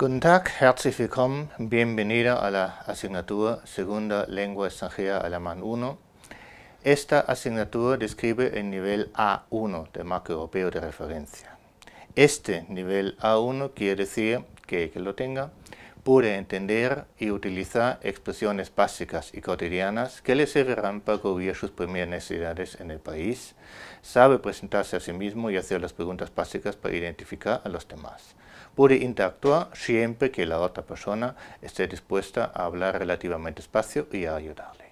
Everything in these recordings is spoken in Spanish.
Guten Tag, herzlich willkommen, bienvenida a la asignatura Segunda Lengua Extranjera Alemán 1. Esta asignatura describe el nivel A1 del marco europeo de referencia. Este nivel A1 quiere decir que que lo tenga pude entender y utilizar expresiones básicas y cotidianas que le servirán para cubrir sus primeras necesidades en el país, sabe presentarse a sí mismo y hacer las preguntas básicas para identificar a los demás. Puede interactuar siempre que la otra persona esté dispuesta a hablar relativamente espacio y a ayudarle.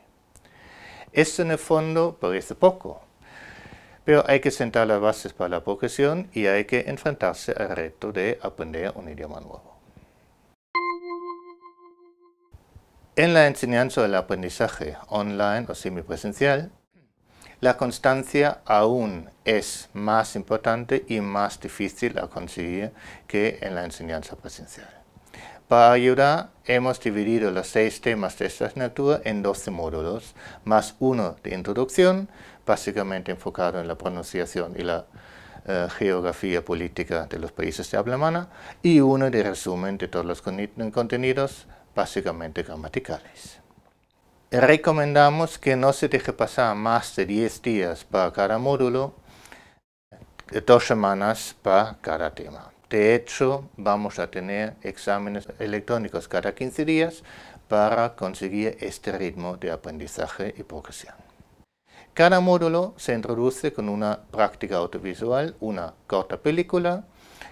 Esto en el fondo parece poco, pero hay que sentar las bases para la progresión y hay que enfrentarse al reto de aprender un idioma nuevo. En la enseñanza del aprendizaje online o semipresencial, la constancia aún es más importante y más difícil a conseguir que en la enseñanza presencial. Para ayudar, hemos dividido los seis temas de esta asignatura en 12 módulos, más uno de introducción, básicamente enfocado en la pronunciación y la eh, geografía política de los países de habla humana, y uno de resumen de todos los contenidos, básicamente gramaticales. Eh, recomendamos que no se deje pasar más de 10 días para cada módulo, eh, dos semanas para cada tema. De hecho, vamos a tener exámenes electrónicos cada 15 días para conseguir este ritmo de aprendizaje y progresión. Cada módulo se introduce con una práctica audiovisual, una corta película,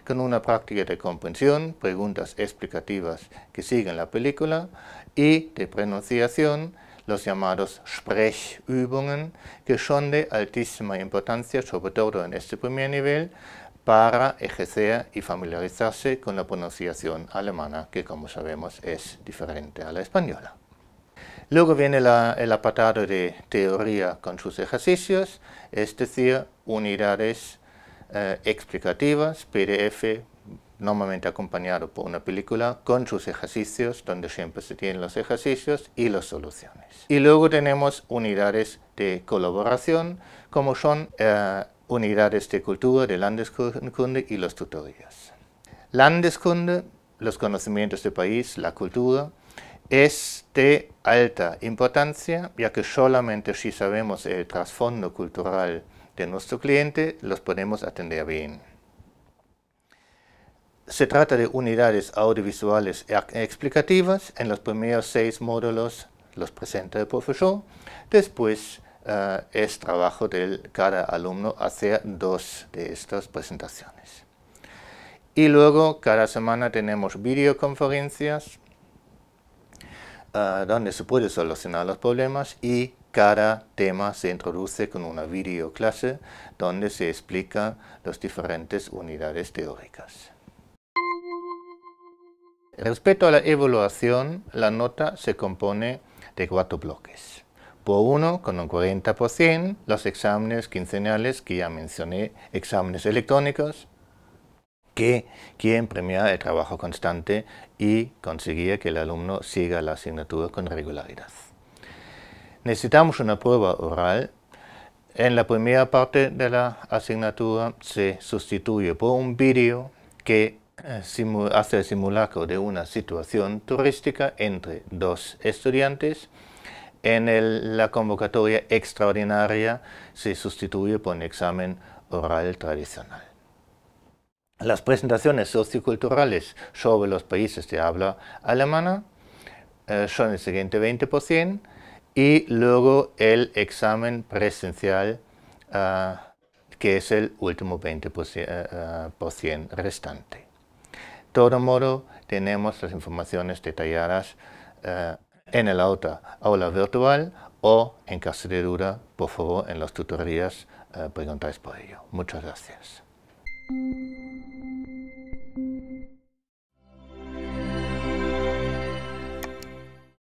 con una práctica de comprensión, preguntas explicativas que siguen la película y de pronunciación, los llamados Sprechübungen, que son de altísima importancia, sobre todo en este primer nivel, para ejercer y familiarizarse con la pronunciación alemana, que como sabemos es diferente a la española. Luego viene el apartado de teoría con sus ejercicios, es decir, unidades eh, explicativas, PDF, normalmente acompañado por una película, con sus ejercicios, donde siempre se tienen los ejercicios y las soluciones. Y luego tenemos unidades de colaboración, como son eh, unidades de cultura de Landeskunde y los tutorías. Landeskunde, los conocimientos del país, la cultura, es de alta importancia, ya que solamente si sabemos el trasfondo cultural de nuestro cliente los podemos atender bien. Se trata de unidades audiovisuales e explicativas. En los primeros seis módulos los presenta el profesor. Después eh, es trabajo de cada alumno hacer dos de estas presentaciones. Y luego cada semana tenemos videoconferencias eh, donde se puede solucionar los problemas y cada tema se introduce con una videoclase donde se explica las diferentes unidades teóricas. Respecto a la evaluación, la nota se compone de cuatro bloques. Por uno, con un 40%, los exámenes quincenales que ya mencioné, exámenes electrónicos, que quieren premia el trabajo constante y conseguir que el alumno siga la asignatura con regularidad. Necesitamos una prueba oral. En la primera parte de la asignatura se sustituye por un vídeo que eh, hace el simulacro de una situación turística entre dos estudiantes. En la convocatoria extraordinaria se sustituye por un examen oral tradicional. Las presentaciones socioculturales sobre los países de habla alemana eh, son el siguiente 20%, y luego el examen presencial, ah, que es el último 20% ah, ah, restante. De todo modo, tenemos las informaciones detalladas en el aula, aula virtual o, en caso de duda, por favor, en las tutorías preguntáis por ello. Muchas gracias.